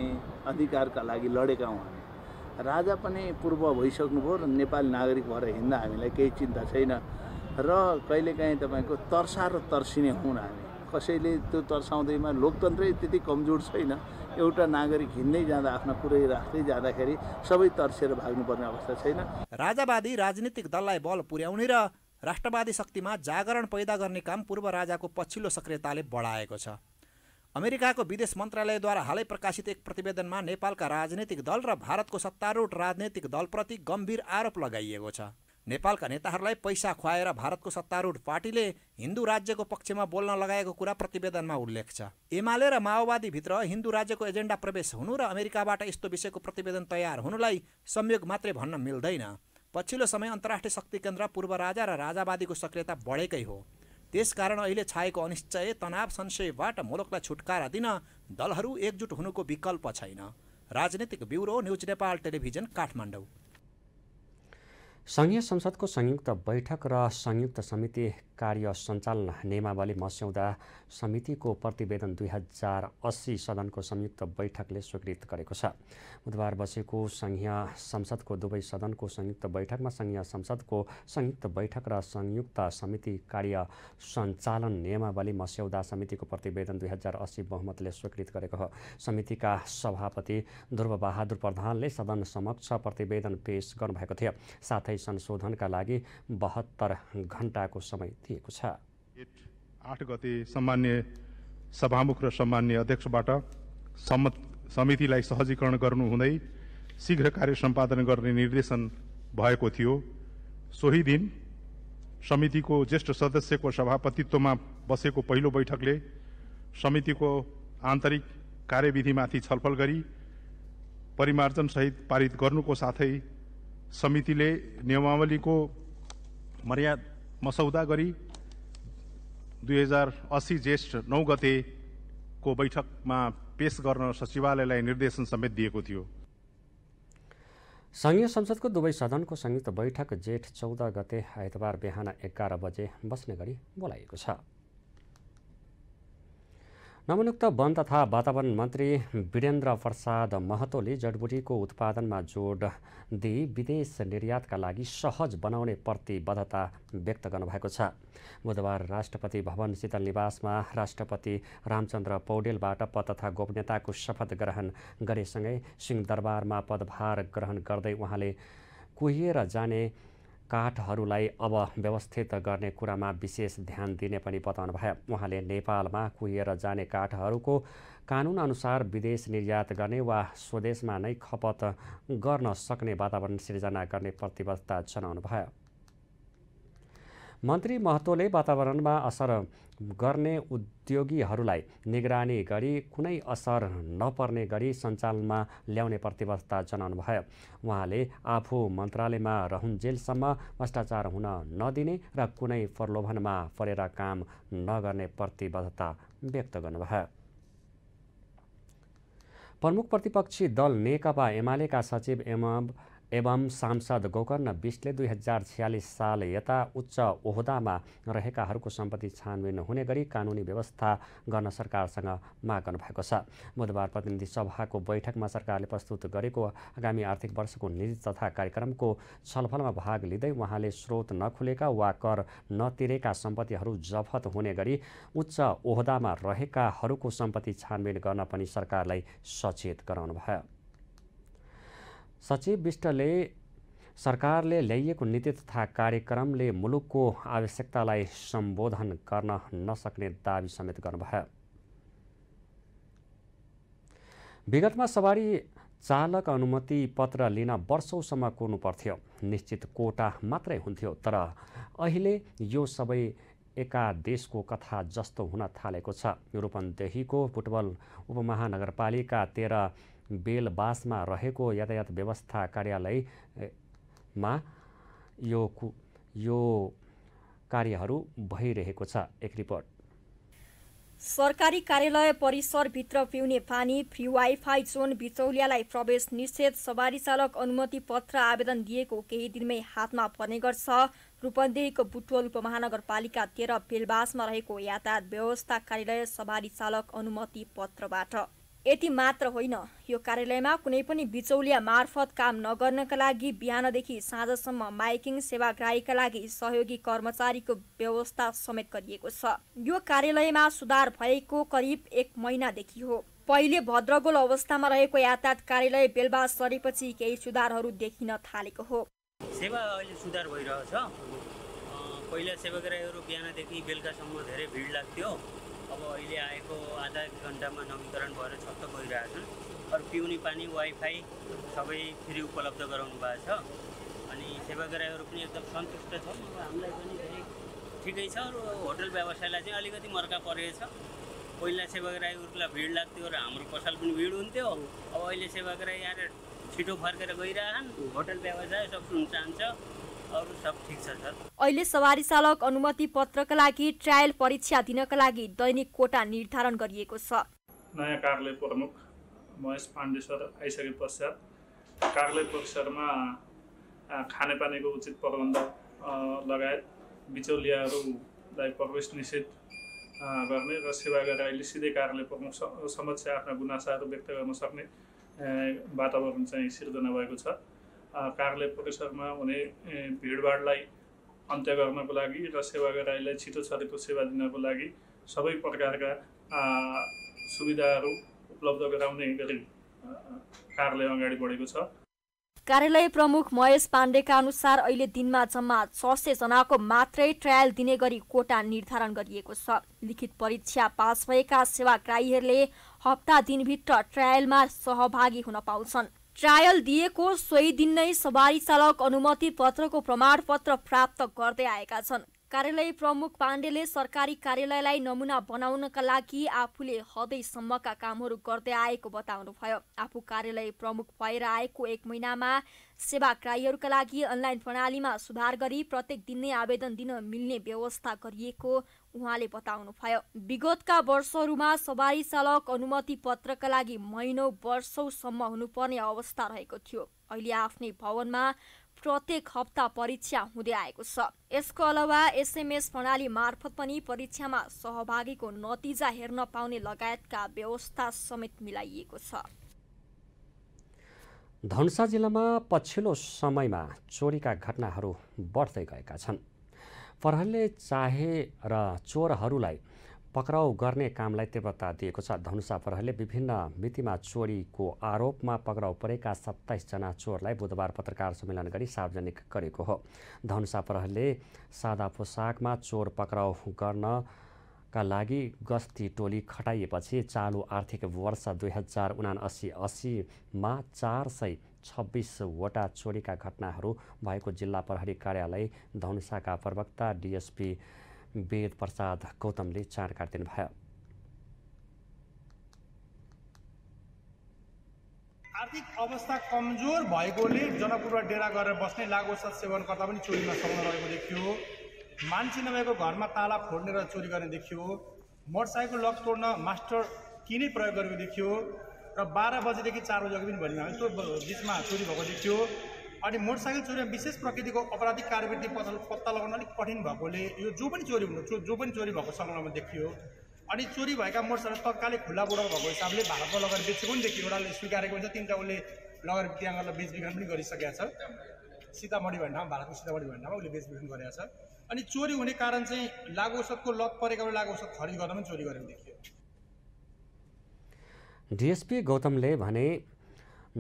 अधिकारका लागि लडेका हौँ हामी राजा पनि पूर्व भइसक्नुभयो र नेपाली नागरिक भएर हिँड्दा हामीलाई केही चिन्ता छैन र कहिलेकाहीँ तपाईँको तर्सा र तर्सिने हुन् हामी कसैले त्यो तर्साउँदैमा लोकतन्त्रै त्यति कमजोर छैन एउटा नागरिक हिँड्दै जाँदा आफ्ना कुरै राख्दै जाँदाखेरि सबै तर्सेर भाग्नुपर्ने अवस्था छैन राजावादी राजनीतिक दललाई बल पुर्याउने र राष्ट्रवादी शक्तिमा जागरण पैदा गर्ने काम पूर्व राजाको पछिल्लो सक्रियताले बढाएको छ अमेरिकाको विदेश मन्त्रालयद्वारा हालै प्रकाशित एक प्रतिवेदनमा नेपालका राजनैतिक दल र भारतको सत्तारूढ राजनैतिक दलप्रति गम्भीर आरोप लगाइएको छ नेपालका नेताहरूलाई पैसा खुवाएर भारतको सत्तारूढ पार्टीले हिन्दू राज्यको पक्षमा बोल्न लगाएको कुरा प्रतिवेदनमा उल्लेख छ एमाले र माओवादीभित्र हिन्दू राज्यको एजेन्डा प्रवेश हुनु र अमेरिकाबाट यस्तो विषयको प्रतिवेदन तयार हुनुलाई संयोग मात्रै भन्न मिल्दैन पछिल्लो समय अन्तर्राष्ट्रिय शक्ति केन्द्र पूर्व राजा र राजावादीको सक्रियता बढेकै हो त्यसकारण अहिले छाएको अनिश्चय तनाव संशयबाट मुलुकलाई छुटकारा दिन दलहरू एकजुट हुनुको विकल्प छैन राजनीतिक bureau news Nepal television Kathmandu सङ्घीय संसदको संयुक्त बैठक र संयुक्त समिति कार्य सञ्चालन नियमावली मस्याउँदा समितिको प्रतिवेदन दुई हजार अस्सी सदनको संयुक्त बैठकले स्वीकृत गरेको छ बुधबार बसेको संघीय संसदको दुवै सदनको संयुक्त बैठकमा संघीय संसदको संयुक्त बैठक र संयुक्त समिति कार्य सञ्चालन नियमावली मस्यौदा समितिको प्रतिवेदन दुई हजार अस्सी बहुमतले स्वीकृत गरेको हो समितिका सभापति ध्रुवबहादुर प्रधानले सदन समक्ष प्रतिवेदन पेश गर्नुभएको थियो साथै संशोधनका लागि बहत्तर घण्टाको समय दिएको छ आठ गते सामान्य सभामुख र सामान्य अध्यक्षबाट समितिलाई सहजीकरण गर्नुहुँदै शीघ्र कार्य सम्पादन गर्ने निर्देशन भएको थियो सोही दिन समितिको ज्येष्ठ सदस्यको सभापतित्वमा बसेको पहिलो बैठकले समितिको आन्तरिक कार्यविधिमाथि छलफल गरी परिमार्जनसहित पारित गर्नुको साथै समितिले नियमावलीको मर्याद मसौदा गरी दुई हजार अस्सी ज्येष्ठ नौ गतेको बैठकमा पेश गर्न सचिवालयलाई निर्देशन समेत दिएको थियो सङ्घीय संसदको दुवै सदनको संयुक्त बैठक जेठ चौध गते आइतबार बिहान एघार बजे बस्ने गरी बोलाइएको छ नवनियुक्त वन तथा वातावरण मन्त्री वीरेन्द्र प्रसाद महतोले जडबुटीको उत्पादनमा जोड दिई विदेश निर्यातका लागि सहज बनाउने प्रतिबद्धता व्यक्त गर्नुभएको छ बुधबार राष्ट्रपति भवन शीतल निवासमा राष्ट्रपति रामचन्द्र पौडेलबाट पद तथा गोपनीयताको शपथ ग्रहण गरेसँगै सिंहदरबारमा पदभार ग्रहण गर्दै उहाँले कुहिएर जाने काठहरूलाई अब व्यवस्थित गर्ने कुरामा विशेष ध्यान दिने पनि भयो उहाँले नेपालमा कुहिएर जाने काठहरूको कानुनअनुसार विदेश निर्यात गर्ने वा स्वदेशमा नै खपत गर्न सक्ने वातावरण सिर्जना गर्ने प्रतिबद्धता भयो मन्त्री महतोले वातावरणमा असर गर्ने उद्योगीहरूलाई निगरानी गरी कुनै असर नपर्ने गरी सञ्चालनमा ल्याउने प्रतिबद्धता जनाउनु भयो उहाँले आफू मन्त्रालयमा रहन्जेलसम्म भ्रष्टाचार हुन नदिने र कुनै प्रलोभनमा परेर काम नगर्ने प्रतिबद्धता व्यक्त गर्नुभयो प्रमुख प्रतिपक्षी दल नेकपा एमालेका सचिव एवं एवं सांसद गोकर्ण विष्टले दुई हजार छ्यालिस साल यता उच्च ओहदामा रहेकाहरूको सम्पत्ति छानबिन हुने गरी कानुनी व्यवस्था गर्न सरकारसँग माग गर्नुभएको छ बुधबार प्रतिनिधि सभाको बैठकमा सरकारले प्रस्तुत गरेको आगामी आर्थिक वर्षको निधि तथा कार्यक्रमको छलफलमा भाग लिँदै उहाँले स्रोत नखुलेका वा कर नतिरेका सम्पत्तिहरू जफत हुने गरी उच्च ओहदामा रहेकाहरूको सम्पत्ति छानबिन गर्न पनि सरकारलाई सचेत गराउनुभयो सचिव विष्टले सरकारले ल्याइएको नीति तथा कार्यक्रमले मुलुकको आवश्यकतालाई सम्बोधन गर्न नसक्ने दावी समेत गर्नुभयो विगतमा सवारी चालक अनुमति पत्र लिन वर्षौँसम्म कुर्नु पर्थ्यो निश्चित कोटा मात्रै हुन्थ्यो तर अहिले यो सबै एका देशको कथा जस्तो हुन थालेको छ रूपन्देहीको फुटबल उपमहानगरपालिका तेह्र बेलबासमा रहेको यातायात व्यवस्था कार्यालयमा यो कु यो कार्यहरू भइरहेको छ एक रिपोर्ट सरकारी कार्यालय परिसरभित्र पिउने पानी फ्री वाइफाई जोन बिचौलियालाई प्रवेश निषेध सवारी चालक अनुमति पत्र आवेदन दिएको केही दिनमै हातमा पर्ने गर्छ रूपन्देहीको बुटवल उपमहानगरपालिका तेह्र बेलबासमा रहेको यातायात व्यवस्था कार्यालय सवारी चालक अनुमति पत्रबाट यति मात्र होइन यो कार्यालयमा कुनै पनि बिचौलिया मार्फत काम नगर्नका लागि बिहानदेखि साँझसम्म माइकिङ सेवाग्राहीका लागि सहयोगी कर्मचारीको व्यवस्था समेत गरिएको छ यो कार्यालयमा सुधार भएको करिब एक महिनादेखि हो पहिले भद्रगोल अवस्थामा रहेको यातायात कार्यालय बेलबा सरेपछि केही सुधारहरू देखिन थालेको हो सेवा अहिले सुधार भइरहेछ पहिला सेवाग्राहीहरू बिहानदेखि बेलुकासम्म धेरै भिड लाग्थ्यो अब अहिले आएको आधा घन्टामा नवीकरण भएर छक्क गइरहेछन् अरू पिउने पानी वाइफाई सबै फ्री उपलब्ध गराउनु भएको छ अनि सेवाग्राहीहरू पनि एकदम सन्तुष्ट छन् हामीलाई पनि धेरै ठिकै छ र होटल व्यवसायलाई चाहिँ अलिकति मर्का परेको छ पहिला सेवाग्राहीहरूलाई भिड लाग्थ्यो र हाम्रो पसल पनि भिड हुन्थ्यो अब अहिले सेवाग्राही आएर छिटो फर्केर गइरहन् होटल व्यवसाय सब सुन चाहन्छ अहिले सवारी चालक अनुमति पत्रका लागि ट्रायल परीक्षा दिनका लागि दैनिक कोटा निर्धारण गरिएको छ नयाँ कार्यालय प्रमुख महेश पाण्डेश्वर आइसके पश्चात कार्यालय परिसरमा खानेपानीको उचित प्रबन्ध लगायत बिचौलियाहरूलाई प्रवेश निषेध गर्ने र सेवा गरेर अहिले सिधै कार्यालय प्रमुख समक्ष आफ्ना गुनासाहरू व्यक्त गर्न सक्ने वातावरण चाहिँ सिर्जना भएको छ कार्यालय परिसरमा हुने भिडभाडलाई अन्त्य गर्नको लागि र सेवाग्राहीलाई छिटो छरेको सेवा दिनको लागि सबै प्रकारका सुविधाहरू उपलब्ध गराउने गरी कार्यालय अगाडि बढेको छ कार्यालय प्रमुख महेश पाण्डेका अनुसार अहिले दिनमा जम्मा छ सयजनाको मात्रै ट्रायल दिने गरी कोटा निर्धारण गरिएको छ लिखित परीक्षा पास भएका सेवाग्राहीहरूले हप्ता दिनभित्र ट्रायलमा सहभागी हुन पाउँछन् ट्रायल दिएको सोही दिन नै सवारी चालक अनुमति पत्रको प्रमाणपत्र प्राप्त गर्दै आएका छन् कार्यालय प्रमुख पाण्डेले सरकारी कार्यालयलाई नमुना बनाउनका लागि आफूले हदैसम्मका कामहरू गर्दै आएको बताउनुभयो आफू कार्यालय प्रमुख भएर आएको एक महिनामा सेवाग्राहीहरूका लागि अनलाइन प्रणालीमा सुधार गरी प्रत्येक दिन नै आवेदन दिन मिल्ने व्यवस्था गरिएको उहाँले बताउनुभयो विगतका वर्षहरूमा सवारी चालक अनुमति पत्रका लागि महिनौ वर्षौसम्म हुनुपर्ने अवस्था रहेको थियो अहिले आफ्नै भवनमा प्रत्येक हप्ता परीक्षा हुँदै आएको छ यसको अलावा एसएमएस प्रणाली मार्फत पनि परीक्षामा सहभागीको नतिजा हेर्न पाउने लगायतका व्यवस्था समेत मिलाइएको छ धनुषा जिल्लामा पछिल्लो समयमा चोरीका घटनाहरू बढ्दै गएका छन् प्रहरले चाहे र चोरहरूलाई पक्राउ गर्ने कामलाई तीव्रता दिएको छ धनुषा प्रहरीले विभिन्न मितिमा चोरीको आरोपमा पक्राउ परेका सत्ताइसजना चोरलाई बुधबार पत्रकार सम्मेलन गरी सार्वजनिक गरेको हो धनुषा प्रहरीले सादा पोसाकमा चोर पक्राउ गर्न का लागि गस्ती टोली खटाइएपछि चालु आर्थिक वर्ष दुई हजार उना असीमा चार सय छब्बिसवटा चोरीका घटनाहरू भएको जिल्ला प्रहरी कार्यालय धनुषाका प्रवक्ता डिएसपी वेद प्रसाद गौतमले जानकारी दिनुभयो आर्थिक अवस्था कमजोर भएकोले जनपुरमा डेरा गरेर बस्ने लागु सेवनकर्ता पनि चोरीमा सङ्ग रहेको देखियो मान्छे नभएको घरमा ताला फोड्ने र चोरी गर्ने देखियो मोटरसाइकल लक तोड्न मास्टर किनै प्रयोग गरेको देखियो र बाह्र बजेदेखि चार बजे अघि पनि भनियो हामी त्यो बिचमा चोरी भएको देखियो अनि मोटरसाइकल चोरीमा विशेष प्रकृतिको अपराधिक कार्यवृत्ति पत्ता पत्ता लगाउन अलिक कठिन भएकोले यो जो पनि चोरी हुनु जो पनि चोरी भएको सङ्ग्रहमा देखियो अनि चोरी भएका मोटरसाइकल तत्कालै खुल्ला बोर्डर भएको हिसाबले भारतमा लगेर बेचेको पनि देखियो एउटाले स्वीकारेको हुन्छ तिनवटा उसले लगेर गरेर बेचबिखन पनि गरिसकेका छ सीतामढी भन्डामा भारतको सीतामढी भन्डामा उसले बेचबिखन गरेका छ अनि चोरी हुने कारण चाहिँ लागु औषधको लत परेकाबाट लागु औषध खरिद गर्न पनि चोरी गरेको देखियो डिएसपी गौतमले भने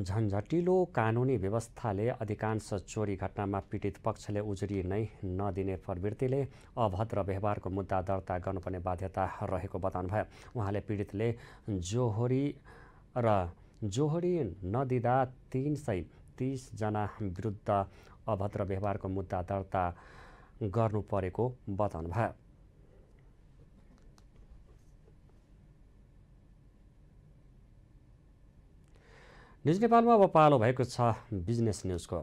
झन्झटिलो कानुनी व्यवस्थाले अधिकांश चोरी घटनामा पीडित पक्षले उजुरी नै नदिने प्रवृत्तिले अभद्र व्यवहारको मुद्दा दर्ता गर्नुपर्ने बाध्यता रहेको बताउनुभयो उहाँले पीडितले जोहोरी र जोहोरी नदिँदा तिन सय तिसजना विरुद्ध अभद्र व्यवहारको मुद्दा दर्ता गर्नु परेको बताउनुभयो नेपालमा अब पालो भएको छ बिजनेस न्युजको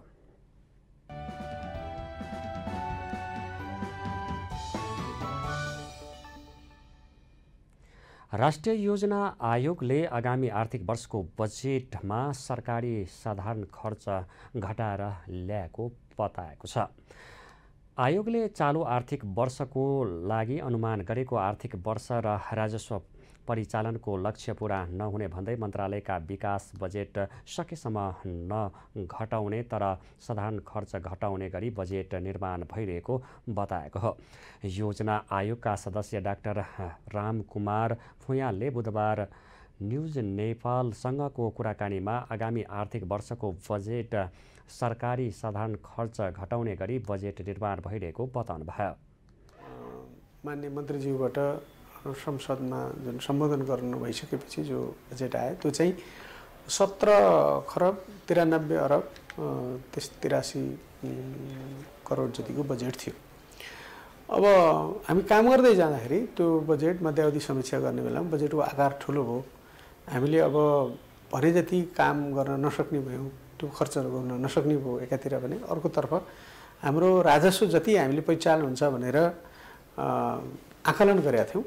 राष्ट्रिय योजना आयोगले आगामी आर्थिक वर्षको बजेटमा सरकारी साधारण खर्च घटाएर ल्याएको बताएको छ आयोगले चालु आर्थिक वर्षको लागि अनुमान गरेको आर्थिक वर्ष र राजस्व परिचालनको लक्ष्य पूरा नहुने भन्दै मन्त्रालयका विकास बजेट सकेसम्म नघटाउने तर साधारण खर्च घटाउने गरी बजेट निर्माण भइरहेको बताएको हो योजना आयोगका सदस्य डाक्टर रामकुमार फुयालले बुधबार न्युज नेपालसँगको कुराकानीमा आगामी आर्थिक वर्षको बजेट सरकारी साधारण खर्च घटाउने गरी बजेट निर्माण भइरहेको बताउनुभयो मान्य मन्त्रीज्यूबाट संसदमा जुन सम्बोधन गर्नु भइसकेपछि जो बजेट आयो त्यो चाहिँ सत्र खरब तिरानब्बे अरब त्यस तिरासी करोड जतिको बजेट थियो अब हामी काम गर्दै जाँदाखेरि त्यो बजेट मध्यावधि समीक्षा गर्ने बेलामा बजेटको आकार ठुलो भयो हामीले अब भने जति काम गर्न नसक्ने भयौँ त्यो खर्चहरू गर्न नसक्ने भयो एकातिर भने अर्कोतर्फ हाम्रो राजस्व जति हामीले पहिचान हुन्छ भनेर आकलन गरेका थियौँ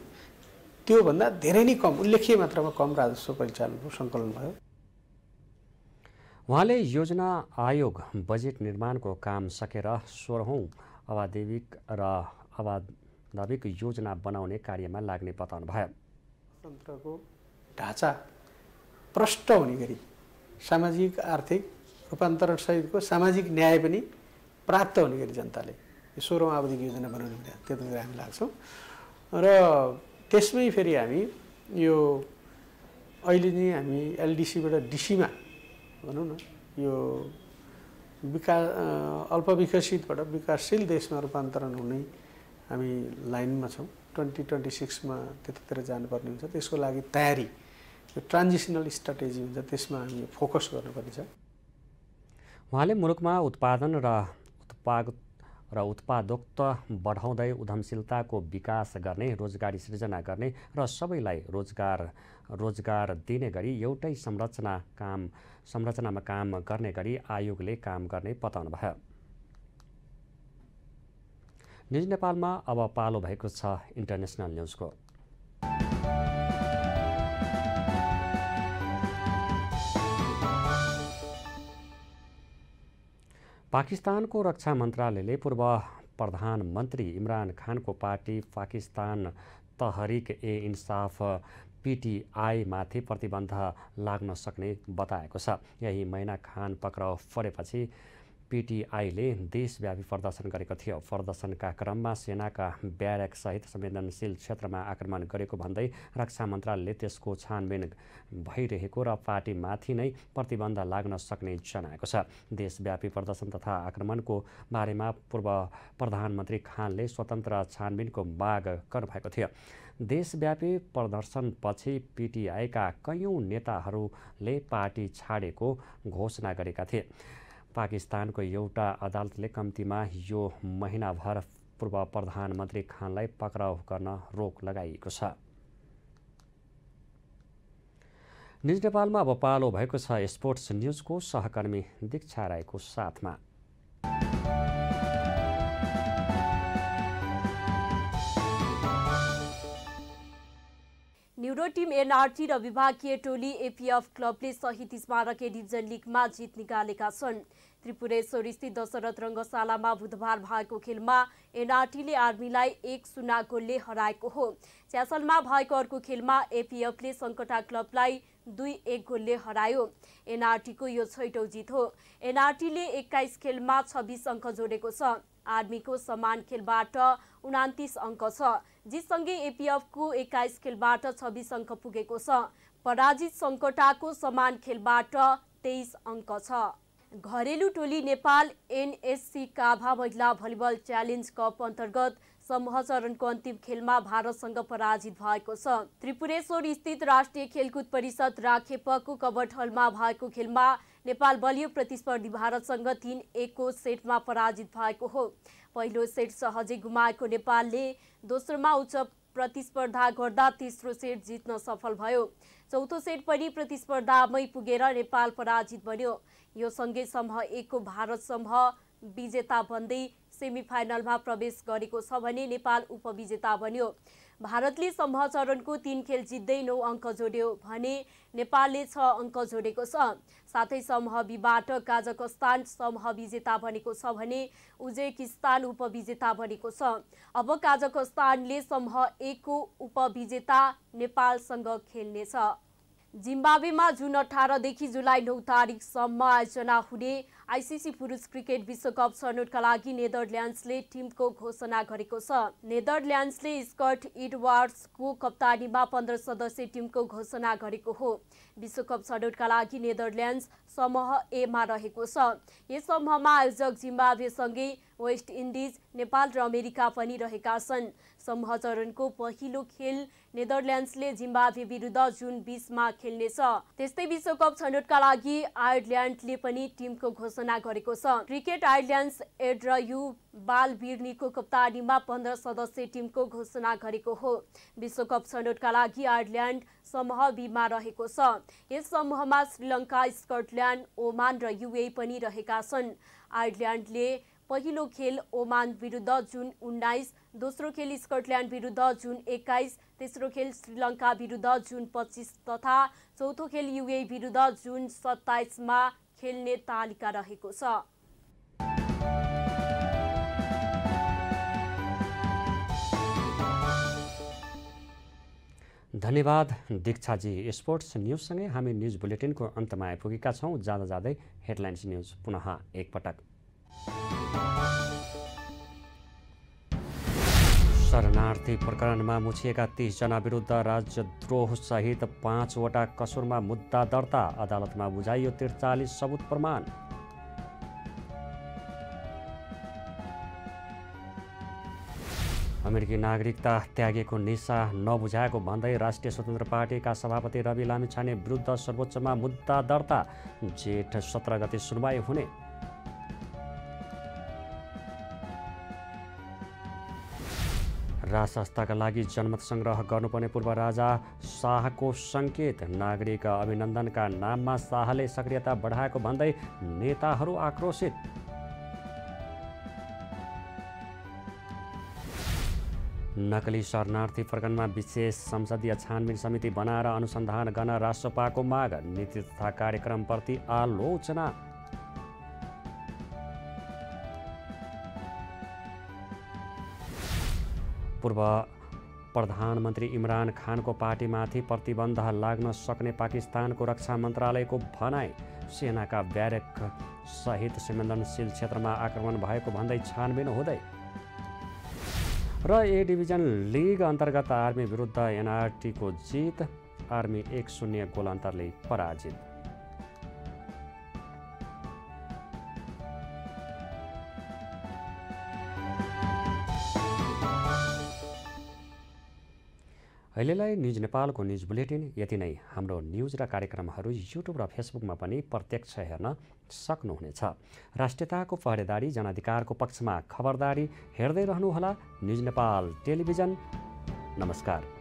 त्योभन्दा धेरै नै कम उल्लेखीय मात्रामा कम राजस्व परिचालनको सङ्कलन भयो उहाँले योजना आयोग बजेट निर्माणको काम सकेर सोह्रौँ अवाधेविक र अवादाविक योजना बनाउने कार्यमा लाग्ने बताउनु भयो तन्त्रको ढाँचा प्रष्ट हुने गरी सामाजिक आर्थिक सहितको सामाजिक न्याय पनि प्राप्त हुने गरी जनताले सोह्रौँ आवधिक योजना बनाउने कुरा त्यतातिर हामी लाग्छौँ र त्यसमै फेरि हामी यो अहिले नै हामी एलडिसीबाट डिसीमा भनौँ न यो विका अल्पविकसितबाट विकासशील देशमा रूपान्तरण हुने हामी लाइनमा छौँ ट्वेन्टी ट्वेन्टी सिक्समा त्यतातिर जानुपर्ने हुन्छ त्यसको लागि तयारी यो ट्रान्जिसनल स्ट्राटेजी हुन्छ त्यसमा हामी फोकस गर्नुपर्ने छ उहाँले मुलुकमा उत्पादन र उत्पाद र उत्पादकता बढाउँदै उद्यमशीलताको विकास गर्ने रोजगारी सृजना गर्ने र सबैलाई रोजगार रोजगार दिने गरी एउटै संरचना काम संरचनामा काम गर्ने गरी आयोगले काम गर्ने भयो निजी नेपालमा अब पालो भएको छ इन्टरनेसनल न्युजको पाकिस्तानको रक्षा मन्त्रालयले पूर्व प्रधानमन्त्री इमरान खानको पार्टी पाकिस्तान तहरिक ए इन्साफ पिटिआईमाथि प्रतिबन्ध लाग्न सक्ने बताएको छ यही महिना खान पक्राउ परेपछि पिटिआईले देशव्यापी प्रदर्शन गरेको थियो प्रदर्शनका क्रममा सेनाका ब्यारेकसहित संवेदनशील क्षेत्रमा आक्रमण गरेको भन्दै रक्षा मन्त्रालयले त्यसको छानबिन भइरहेको र पार्टीमाथि नै प्रतिबन्ध लाग्न सक्ने जनाएको छ देशव्यापी प्रदर्शन तथा आक्रमणको बारेमा पूर्व प्रधानमन्त्री खानले स्वतन्त्र छानबिनको माग गर्नुभएको थियो देशव्यापी प्रदर्शनपछि पिटिआईका कैयौँ नेताहरूले पार्टी छाडेको घोषणा गरेका थिए पाकिस्तानको एउटा अदालतले कम्तीमा यो महिनाभर पूर्व प्रधानमन्त्री खानलाई पक्राउ गर्न रोक लगाइएको छ निज नेपालमा अब पालो भएको छ स्पोर्ट्स न्युजको सहकर्मी दीक्षा राईको साथमा न्युरो टिम एनआरटी र विभागीय टोली एपिएफ क्लबले सहित स्मारक एडिभिजन डिभिजन लिगमा जित निकालेका छन् त्रिपुरेश्वर स्थित दशरथ रङ्गशालामा बुधबार भएको खेलमा एनआरटीले आर्मीलाई एक सुना गोलले हराएको हो च्यासलमा भएको अर्को खेलमा एपिएफले सङ्कटा क्लबलाई दुई एक गोलले हरायो एनआरटीको यो छैटौँ जित हो एनआरटीले एक्काइस खेलमा छब्बिस अङ्क जोडेको छ आर्मीको समान खेलबाट उनातिस अङ्क छ जिसँगै एपिएफको एक्काइस खेलबाट छब्बिस अङ्क पुगेको छ पराजित सङ्कटाको समान खेलबाट तेइस अङ्क छ घरेलु टोली नेपाल एनएससी काभा महिला भलिबल च्यालेन्ज कप अन्तर्गत समूह चरणको अन्तिम खेलमा भारतसँग पराजित भएको छ त्रिपुरेश्वर स्थित राष्ट्रिय खेलकुद परिषद राखेपको कबड हलमा भएको खेलमा नेपाल बलियो प्रतिस्पर्धी भारतसँग तिन एकको सेटमा पराजित भएको हो पहिलो सेट सहजै गुमाएको नेपालले दोस्रोमा उच्च प्रतिस्पर्धा गर्दा तेस्रो सेट जित्न सफल भयो चौथो सेट पनि प्रतिस्पर्धामै पुगेर नेपाल पराजित बन्यो यो सँगै समूह एकको भारत समूह विजेता भन्दै सेमिफाइनलमा प्रवेश गरेको छ भने नेपाल उपविजेता बन्यो भारतले समूह चरणको तीन खेल जित्दै नौ अङ्क जोड्यो भने नेपालले छ अङ्क जोडेको छ साथै समूह बीबाट काजकस्तान समूह विजेता बनेको छ भने उज्बेकिस्तान उपविजेता बनेको छ अब काजकस्तानले समूह एकको उपविजेता नेपालसँग खेल्नेछ जिम्बावेमा जुन अठारदेखि जुलाई नौ तारिकसम्म आयोजना हुने आइसिसी पुरुष क्रिकेट विश्वकप छनौटका लागि नेदरल्यान्ड्सले टिमको घोषणा गरेको छ नेदरल्यान्ड्सले स्कट इडवार्ड्सको कप्तानीमा पन्ध्र सदस्यीय टिमको घोषणा गरेको हो विश्वकप छनौटका लागि नेदरल्यान्ड्स समूह एमा रहेको छ यस समूहमा आयोजक जिम्बावेसँगै वेस्ट इन्डिज नेपाल र अमेरिका पनि रहेका छन् समूह चरणको पहिलो खेल नेदरल्यान्ड्सले जिम्बावे विरुद्ध जुन बिसमा खेल्नेछ त्यस्तै विश्वकप छनौटका लागि आयरल्यान्डले पनि टिमको घोषणा गरेको छ क्रिकेट आयरल्यान्ड्स एड र यु बाल बिर्नीको कप्तानीमा पन्ध्र सदस्यीय टिमको घोषणा गरेको हो विश्वकप छनौटका लागि आयरल्यान्ड समूह बीमा रहेको छ यस समूहमा श्रीलङ्का स्कटल्यान्ड ओमान र युए पनि रहेका छन् आयरल्यान्डले पहिलो खेल ओमान विरुद्ध जुन उन्नाइस दोस्रो खेल स्कटल्यान्ड विरुद्ध जुन एक्काइस तेस्रो खेल श्रीलङ्का विरुद्ध जुन पच्चिस तथा चौथो खेल युए विरुद्ध जुन सत्ताइसमा खेल्ने तालिका रहेको छ धन्यवाद दीक्षाजी स्पोर्ट्स न्युजसँगै हामी न्युज बुलेटिनको अन्तमा आइपुगेका छौँ जाँदा जाँदै हेडलाइन्स न्युज पुनः एकपटक शरणार्थी प्रकरणमा मुछिएका तिसजना विरुद्ध राज्यद्रोहसहित पाँचवटा कसुरमा मुद्दा दर्ता अदालतमा बुझाइयो त्रिचालिस सबुत प्रमाण अमेरिकी नागरिकता त्यागेको निशा नबुझाएको भन्दै राष्ट्रिय स्वतन्त्र पार्टीका सभापति रवि लामिछाने विरुद्ध सर्वोच्चमा मुद्दा दर्ता जेठ सत्र गते सुनवाई हुने राज संस्थाका लागि जनमत सङ्ग्रह गर्नुपर्ने पूर्व राजा शाहको सङ्केत नागरिक अभिनन्दनका नाममा शाहले सक्रियता बढाएको भन्दै नेताहरू आक्रोशित नकली शरणार्थी प्रकरणमा विशेष संसदीय छानबिन समिति बनाएर अनुसन्धान गर्न राष्ट्रपाको माग नीति तथा कार्यक्रमप्रति आलोचना पूर्व प्रधानमन्त्री इमरान खानको पार्टीमाथि प्रतिबन्ध लाग्न सक्ने पाकिस्तानको रक्षा मन्त्रालयको भनाई सेनाका ब्यारेक सहित संवेदनशील क्षेत्रमा आक्रमण भएको भन्दै छानबिन हुँदै र ए डिभिजन लिग अन्तर्गत आर्मी विरुद्ध एनआरटीको जित आर्मी एक शून्य गोल अन्तरले पराजित अहिलेलाई न्युज नेपालको न्युज बुलेटिन यति नै हाम्रो न्युज र कार्यक्रमहरू युट्युब र फेसबुकमा पनि प्रत्यक्ष हेर्न सक्नुहुनेछ राष्ट्रियताको पहरेदारी जनाधिकारको पक्षमा खबरदारी हेर्दै रहनुहोला न्युज नेपाल टेलिभिजन नमस्कार